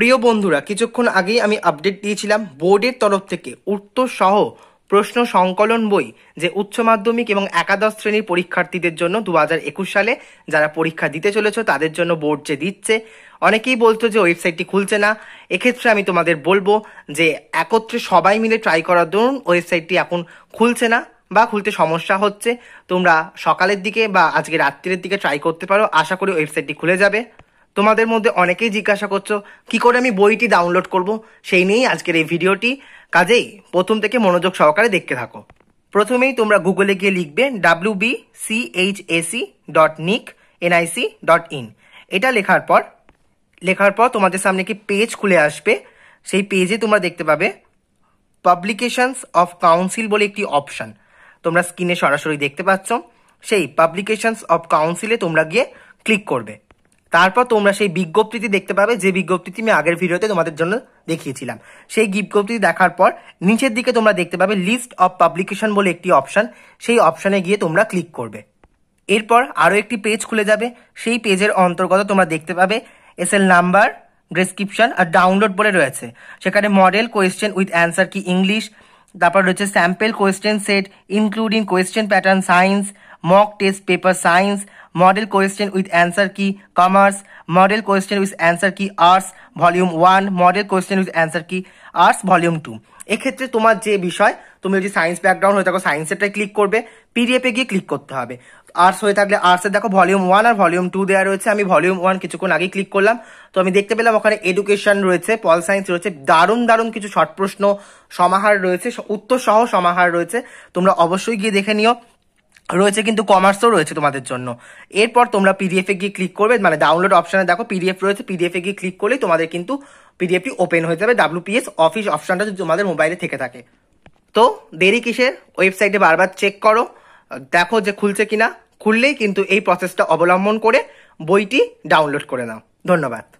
প্রিয় বন্ধুরা কিছুক্ষণ আগেই আমি আপডেট দিয়েছিলাম বোর্ডের তরফ থেকে উত্তর সহ প্রশ্ন সংকলন বই যে উচ্চ মাধ্যমিক এবং একাদশ শ্রেণীর পরীক্ষার্থীদের জন্য দু হাজার একুশ সালে যারা পরীক্ষা দিতে চলেছ তাদের জন্য বোর্ড যে দিচ্ছে অনেকেই বলতো যে ওয়েবসাইটটি খুলছে না এক্ষেত্রে আমি তোমাদের বলবো যে একত্রে সবাই মিলে ট্রাই করার দরুন ওয়েবসাইটটি এখন খুলছে না বা খুলতে সমস্যা হচ্ছে তোমরা সকালের দিকে বা আজকে রাত্রির দিকে ট্রাই করতে পারো আশা করি ওয়েবসাইটটি খুলে যাবে তোমাদের মধ্যে অনেকেই জিজ্ঞাসা করছো কি করে আমি বইটি ডাউনলোড করব সেই নিয়েই আজকের এই ভিডিওটি কাজেই প্রথম থেকে মনোযোগ সহকারে দেখতে থাকো প্রথমেই তোমরা গুগলে গিয়ে লিখবে W B C H S E dot nic NIC dot in এটা লেখার পর লেখার পর তোমাদের সামনে কি পেজ খুলে আসবে সেই পেজে তোমরা দেখতে পাবে পাবলিকেশনস অফ কাউন্সিল বলে একটি অপশান তোমরা স্ক্রিনে সরাসরি দেখতে পাচ্ছ সেই পাবলিকেশনস অফ কাউন্সিলে তোমরা গিয়ে ক্লিক করবে তারপর তোমরা সেই বিজ্ঞপ্তিটি দেখতে পাবে যে বিজ্ঞপ্তিটি আমি আগের ভিডিওতে তোমাদের জন্য দেখিয়েছিলাম সেই বিজ্ঞপ্তি দেখার পর নিচের দিকে তোমরা দেখতে পাবে লিস্ট অফ পাবলিকেশন বলে একটি অপশন সেই অপশানে গিয়ে তোমরা ক্লিক করবে এরপর আরও একটি পেজ খুলে যাবে সেই পেজের অন্তর্গত তোমরা দেখতে পাবে এস এল নাম্বার ডেসক্রিপশন আর ডাউনলোড বলে রয়েছে সেখানে মডেল কোয়েশ্চেন উইথ অ্যান্সার কি ইংলিশ তারপর রয়েছে sample question set including question pattern science mock test paper science model question with answer কি commerce model question with answer কি arts volume one model question with answer কি arts volume two এক্ষেত্রে তোমার যে বিষয় তুমি যদি সায়েন্স ব্যাকগ্রাউন্ড হয়ে থাকো সায়েন্সেরটাই ক্লিক করবে পিডিএফে গিয়ে ক্লিক করতে হবে আর্টস হয়ে থাকলে আর্টসের দেখো ভলিউম ওয়ান আর ভলিউম টু দেওয়া রয়েছে আমি ভলিউম ওয়ান কিছুক্ষণ আগে ক্লিক করলাম তো আমি দেখতে পেলাম ওখানে এডুকেশন রয়েছে পল সায়েন্স রয়েছে দারুণ দারুণ কিছু শর্ট প্রশ্ন সমাহার রয়েছে উত্তর সহ সমাহার রয়েছে তোমরা অবশ্যই গিয়ে দেখে নিও রয়েছে কিন্তু কমার্সও রয়েছে তোমাদের জন্য এরপর তোমরা পিডিএফে গিয়ে ক্লিক করবে মানে ডাউনলোড অপশানে দেখো পিডিএফ রয়েছে পিডিএফে গিয়ে ক্লিক করলে তোমাদের কিন্তু পিডিএফটি ওপেন হয়ে যাবে ডাব্লুপিএস অফিস অপশানটা যদি তোমাদের মোবাইলে থেকে থাকে তো দেরি কিসের ওয়েবসাইটে বারবার চেক করো দেখো যে খুলছে কিনা খুললেই কিন্তু এই প্রসেসটা অবলম্বন করে বইটি ডাউনলোড করে নাও ধন্যবাদ